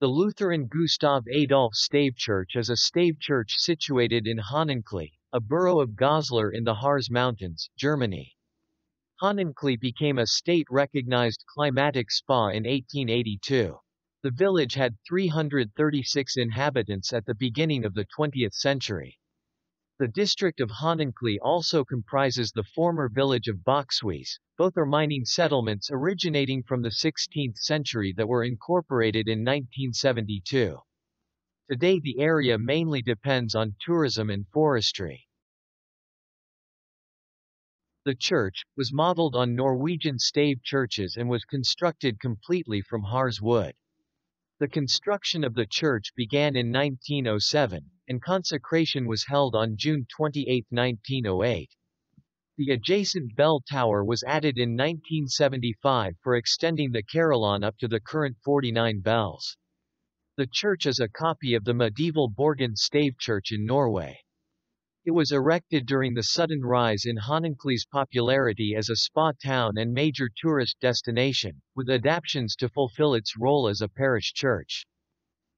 The Lutheran Gustav Adolf Stave Church is a stave church situated in Honenklee, a borough of Goslar in the Harz Mountains, Germany. Honenklee became a state-recognized climatic spa in 1882. The village had 336 inhabitants at the beginning of the 20th century. The district of Honinkli also comprises the former village of Boxwies, both are mining settlements originating from the 16th century that were incorporated in 1972. Today the area mainly depends on tourism and forestry. The church, was modeled on Norwegian stave churches and was constructed completely from Harz wood. The construction of the church began in 1907, and consecration was held on June 28, 1908. The adjacent bell tower was added in 1975 for extending the carillon up to the current 49 bells. The church is a copy of the medieval Borgen stave church in Norway. It was erected during the sudden rise in Hononkley's popularity as a spa town and major tourist destination, with adaptations to fulfill its role as a parish church.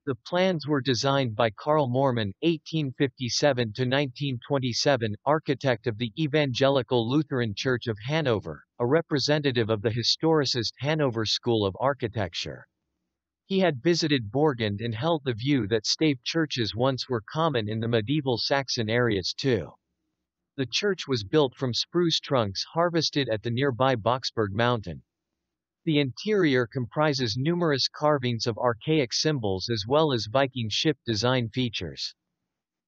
The plans were designed by Carl Mormon (1857–1927), architect of the Evangelical Lutheran Church of Hanover, a representative of the historicist Hanover School of Architecture. He had visited Borgund and held the view that stave churches once were common in the medieval Saxon areas too. The church was built from spruce trunks harvested at the nearby Boxberg Mountain. The interior comprises numerous carvings of archaic symbols as well as Viking ship design features.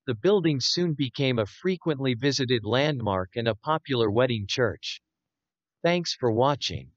The building soon became a frequently visited landmark and a popular wedding church. Thanks for watching.